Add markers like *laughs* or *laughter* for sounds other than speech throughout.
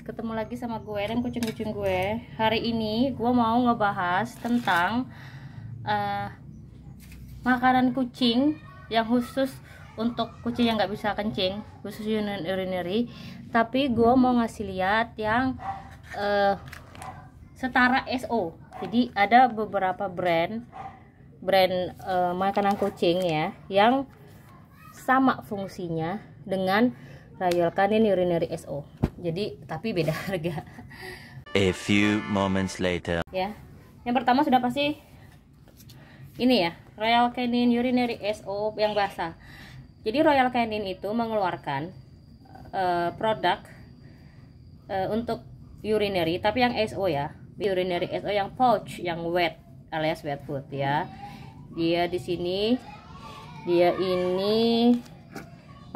ketemu lagi sama gue dan kucing-kucing gue Hari ini gue mau ngebahas tentang uh, Makanan kucing yang khusus untuk kucing yang gak bisa kencing Khusus urinary Tapi gue mau ngasih lihat yang uh, setara SO Jadi ada beberapa brand Brand uh, makanan kucing ya Yang sama fungsinya dengan Rayol Canin Urinary SO. Jadi tapi beda *laughs* harga. A few moments later. Ya. Yang pertama sudah pasti ini ya, Royal Canin Urinary SO yang basah. Jadi Royal Canin itu mengeluarkan uh, produk uh, untuk urinary tapi yang SO ya. Urinary SO yang pouch, yang wet alias wet food ya. Dia di sini dia ini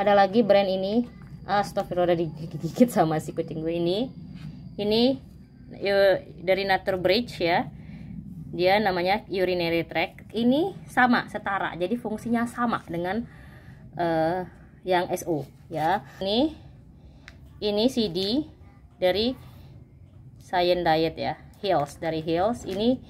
ada lagi brand ini udah digigit *laughs* sama si kucing gue ini ini e, dari Nature Bridge ya dia namanya urinary tract ini sama setara jadi fungsinya sama dengan uh, yang SO ya ini ini CD dari Science Diet ya Heels, dari Heels ini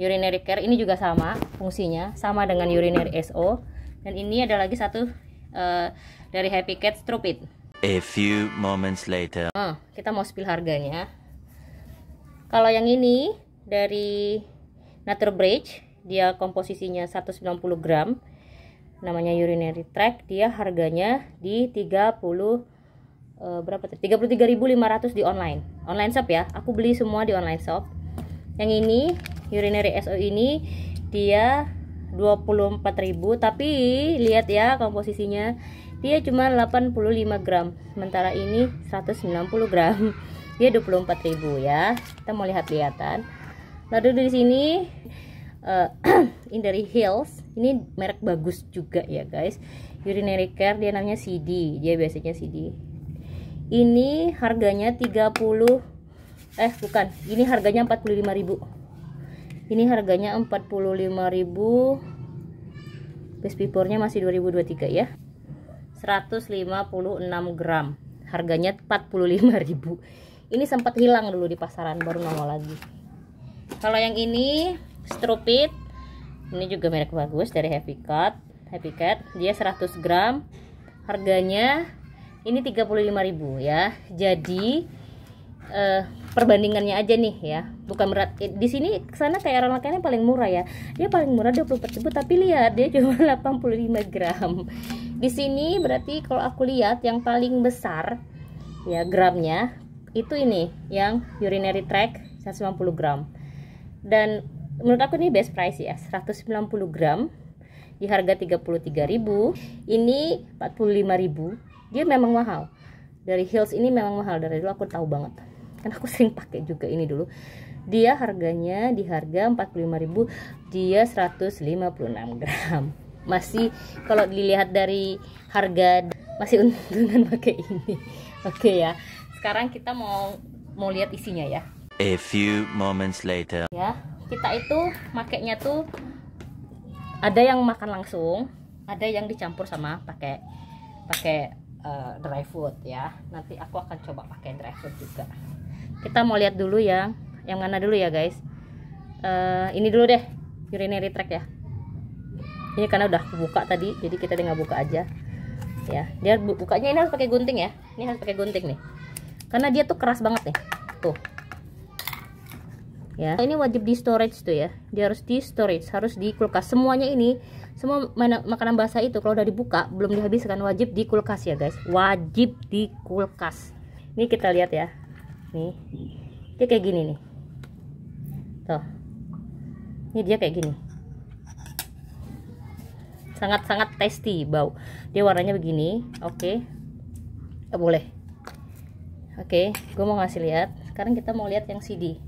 urinary care ini juga sama fungsinya sama dengan urinary SO dan ini ada lagi satu uh, dari Happy Cat Strupit A few moments later. Oh, kita mau spill harganya. Kalau yang ini dari Nature Bridge, dia komposisinya 190 gram. Namanya urinary tract, dia harganya di 30 eh, berapa tuh? 33.500 di online. Online shop ya. Aku beli semua di online shop. Yang ini urinary SO ini dia 24.000 tapi lihat ya komposisinya dia cuma 85 gram sementara ini 190 gram dia ribu ya kita mau lihat-lihatan lalu nah, di sini uh, ini dari Hills ini merek bagus juga ya guys urinary care dia namanya CD dia biasanya CD ini harganya 30 eh bukan ini harganya ribu. ini harganya 45.000 best before nya masih 2023 ya 156 gram harganya 45000 ini sempat hilang dulu di pasaran baru nongol lagi kalau yang ini strupit ini juga merek bagus dari Happy Cat Happy Cat dia 100 gram harganya ini 35.000 ya jadi eh, perbandingannya aja nih ya bukan berat eh, di sini kesana kayak orang paling murah ya dia paling murah 20 ribu tapi lihat dia cuma 85 *laughs* gram di sini berarti kalau aku lihat yang paling besar ya gramnya itu ini yang urinary tract 190 gram. Dan menurut aku ini best price ya, 190 gram di harga 33.000, ini 45.000. Dia memang mahal. Dari heels ini memang mahal dari dulu aku tahu banget. Kan aku *laughs* sering pakai juga ini dulu. Dia harganya di harga 45.000, dia 156 gram masih kalau dilihat dari harga masih untungan *laughs* pakai ini oke okay ya sekarang kita mau mau lihat isinya ya a few moments later ya kita itu makainya tuh ada yang makan langsung ada yang dicampur sama pakai pakai uh, dry food ya nanti aku akan coba pakai dry food juga kita mau lihat dulu yang yang mana dulu ya guys uh, ini dulu deh urinary tract ya ini karena udah buka tadi jadi kita tinggal buka aja ya dia bukanya ini harus pakai gunting ya ini harus pakai gunting nih karena dia tuh keras banget nih tuh ya ini wajib di storage tuh ya dia harus di storage harus di kulkas semuanya ini semua makanan basah itu kalau udah dibuka belum dihabiskan wajib di kulkas ya guys wajib di kulkas ini kita lihat ya nih dia kayak gini nih tuh ini dia kayak gini sangat-sangat tasty bau dia warnanya begini oke okay. eh, boleh oke okay, gue mau ngasih lihat sekarang kita mau lihat yang CD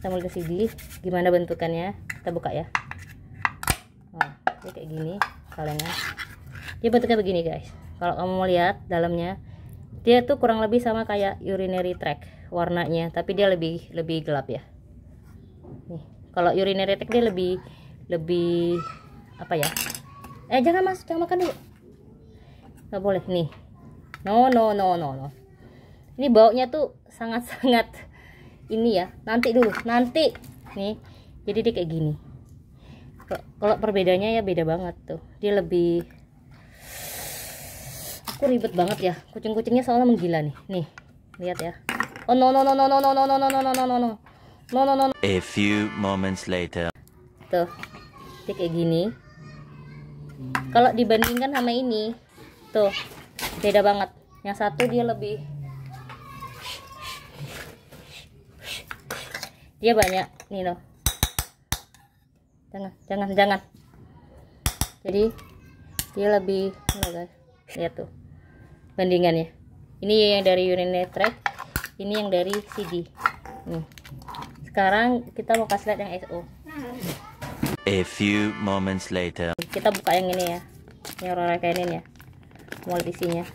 kita mau lihat CD gimana bentukannya kita buka ya nah, dia kayak gini kalengnya dia bentuknya begini guys kalau kamu mau lihat dalamnya dia tuh kurang lebih sama kayak urinary track warnanya tapi dia lebih lebih gelap ya nih kalau urinary track dia lebih lebih apa ya eh jangan mas jangan makan dulu nggak boleh nih no no no no no ini baunya tuh sangat-sangat ini ya nanti dulu nanti nih jadi dia kayak gini kalau perbedaannya ya beda banget tuh dia lebih aku ribet banget ya kucing-kucingnya soalnya menggila nih nih lihat ya oh no no no no no no no no no no no no no no no no no a few moments later tuh dia kayak gini kalau dibandingkan sama ini tuh beda banget yang satu dia lebih dia banyak nih loh jangan jangan jangan jadi dia lebih loh guys lihat tuh bandingannya ini yang dari Unilever, Track ini yang dari CD nih sekarang kita mau kasih lihat yang SO A few moments later. Kita buka yang ini ya. Yang Aurora Canin ya. Mold isinya.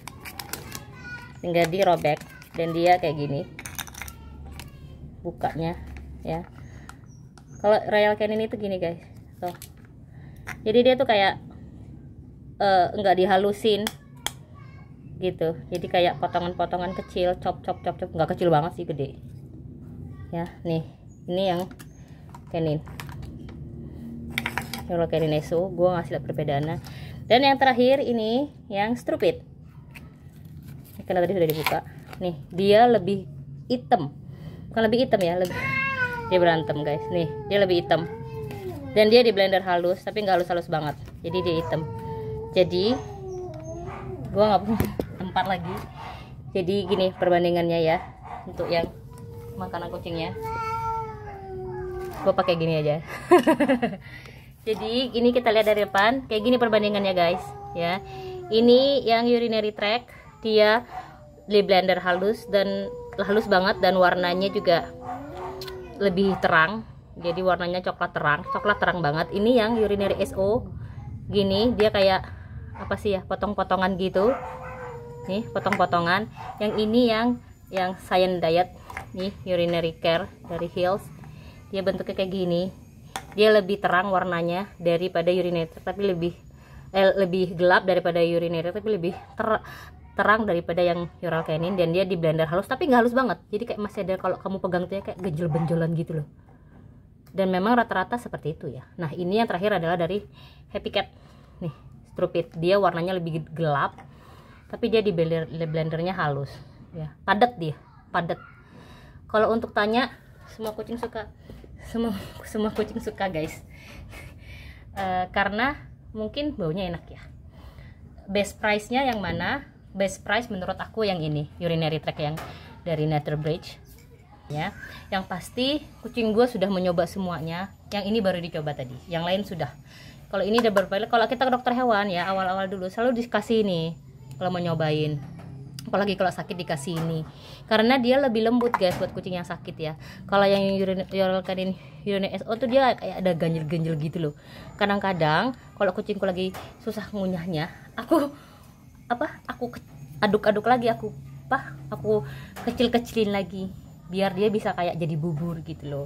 Tinggal dirobek dan dia kayak gini. Bukanya ya. Kalau Royal Canin itu gini guys. Tuh. Jadi dia tuh kayak enggak eh, uh, dihalusin gitu. Jadi kayak potongan-potongan kecil, chop chop chop chop. Enggak kecil banget sih, gede. Ya, nih. Ini yang Canin kayak Canineso gue ngasih lihat perbedaannya dan yang terakhir ini yang strupit karena tadi sudah dibuka nih dia lebih hitam bukan lebih hitam ya lebih dia berantem guys nih dia lebih hitam dan dia di blender halus tapi nggak halus-halus banget jadi dia hitam jadi gue nggak punya *laughs* tempat lagi jadi gini perbandingannya ya untuk yang makanan kucingnya gue pakai gini aja *laughs* Jadi ini kita lihat dari depan, kayak gini perbandingannya guys, ya. Ini yang urinary track dia di blender halus dan halus banget dan warnanya juga lebih terang. Jadi warnanya coklat terang, coklat terang banget. Ini yang urinary SO. Gini, dia kayak apa sih ya, potong-potongan gitu. Nih, potong-potongan. Yang ini yang yang Science Diet nih urinary care dari Hills. Dia bentuknya kayak gini dia lebih terang warnanya daripada urinator tapi lebih eh, lebih gelap daripada urinator tapi lebih ter terang daripada yang Ural Canin dan dia di blender halus tapi nggak halus banget jadi kayak masih ada kalau kamu pegang tuh ya kayak gejol-benjolan gitu loh dan memang rata-rata seperti itu ya nah ini yang terakhir adalah dari Happy Cat nih strupit dia warnanya lebih gelap tapi dia di blender di blendernya halus ya padat dia padat kalau untuk tanya semua kucing suka semua semua kucing suka guys uh, karena mungkin baunya enak ya best price nya yang mana best price menurut aku yang ini urinary track yang dari Nature Bridge ya yang pasti kucing gue sudah mencoba semuanya yang ini baru dicoba tadi yang lain sudah kalau ini udah berbalik kalau kita ke dokter hewan ya awal-awal dulu selalu dikasih ini kalau mau nyobain apalagi kalau sakit dikasih ini karena dia lebih lembut guys buat kucing yang sakit ya kalau yang urinal kanin urinal SO tuh dia kayak ada ganjil ganjil gitu loh kadang-kadang kalau kucingku lagi susah ngunyahnya aku apa aku aduk-aduk lagi aku apa aku kecil-kecilin lagi biar dia bisa kayak jadi bubur gitu loh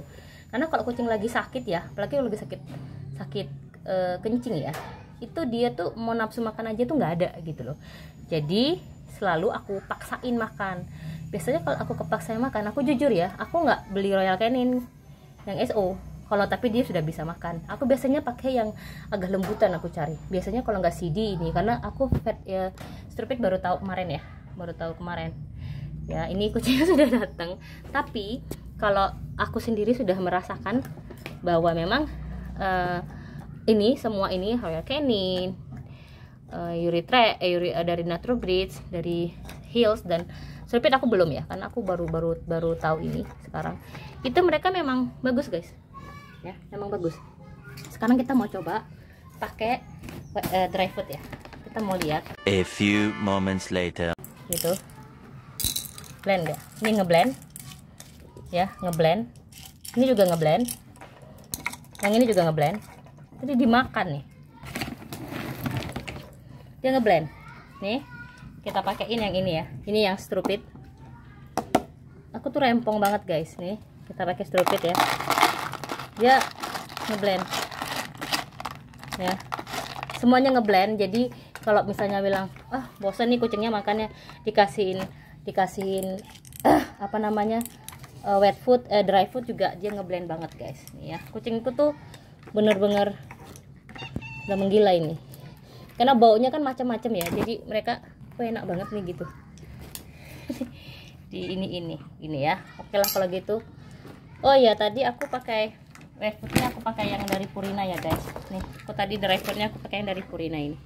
karena kalau kucing lagi sakit ya apalagi kalau lagi sakit sakit e, kencing ya itu dia tuh mau nafsu makan aja tuh nggak ada gitu loh jadi selalu aku paksain makan biasanya kalau aku kepaksain makan aku jujur ya aku nggak beli royal canin yang SO kalau tapi dia sudah bisa makan aku biasanya pakai yang agak lembutan aku cari biasanya kalau nggak CD ini karena aku fat ya strupit baru tahu kemarin ya baru tahu kemarin ya ini kucingnya *laughs* sudah datang tapi kalau aku sendiri sudah merasakan bahwa memang uh, ini semua ini royal canin uh, urethra eh, uri, uh, eh, eh, dari dari Hills dan Sulpit aku belum ya karena aku baru baru baru tahu ini sekarang. Itu mereka memang bagus, guys. Ya, memang bagus. Sekarang kita mau coba pakai uh, dry food ya. Kita mau lihat. A few moments later. Gitu. Blend ya. Ini ngeblend. Ya, ngeblend. Ini juga ngeblend. Yang ini juga ngeblend. Jadi dimakan nih dia ngeblend nih kita pakaiin yang ini ya ini yang strupit aku tuh rempong banget guys nih kita pakai strupit ya dia ngeblend ya semuanya ngeblend jadi kalau misalnya bilang ah bosan nih kucingnya makannya dikasihin dikasihin uh, apa namanya uh, wet food eh, dry food juga dia ngeblend banget guys nih ya kucingku tuh bener-bener udah menggila ini karena baunya kan macam-macam ya jadi mereka oh, enak banget nih gitu *laughs* di ini ini ini ya oke lah kalau gitu oh ya tadi aku pakai drivernya aku pakai yang dari Purina ya guys nih aku tadi drivernya aku pakai yang dari Purina ini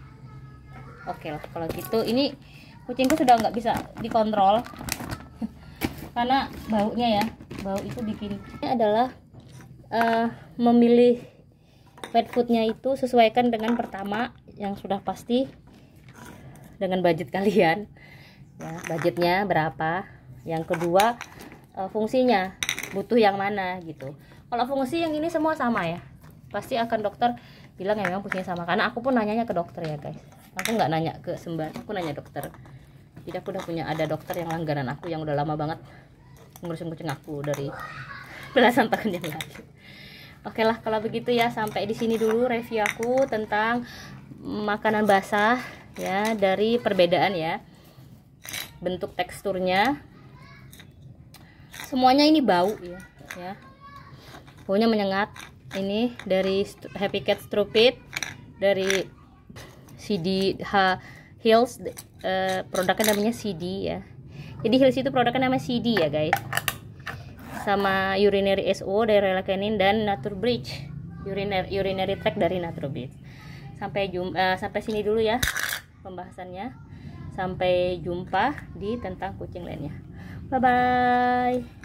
oke lah kalau gitu ini kucingku sudah nggak bisa dikontrol *laughs* karena baunya ya bau itu bikin ini adalah uh, memilih pet foodnya itu sesuaikan dengan pertama yang sudah pasti dengan budget kalian ya budgetnya berapa yang kedua eh, fungsinya butuh yang mana gitu kalau fungsi yang ini semua sama ya pasti akan dokter bilang ya memang fungsinya sama karena aku pun nanyanya ke dokter ya guys aku nggak nanya ke sembar aku nanya dokter jadi aku udah punya ada dokter yang langganan aku yang udah lama banget ngurusin kucing aku dari *laughs* belasan tahun yang lalu Oke lah kalau begitu ya sampai di sini dulu review aku tentang makanan basah ya dari perbedaan ya bentuk teksturnya semuanya ini bau ya, ya. baunya menyengat ini dari Happy Cat Stupid dari CD H Hills uh, produknya namanya CD ya jadi Hills itu produknya namanya CD ya guys sama urinary SO dari Relacanin dan Nature Bridge urinary, urinary track dari Nature Bridge sampai jumpa uh, eh, sampai sini dulu ya pembahasannya sampai jumpa di tentang kucing lainnya bye bye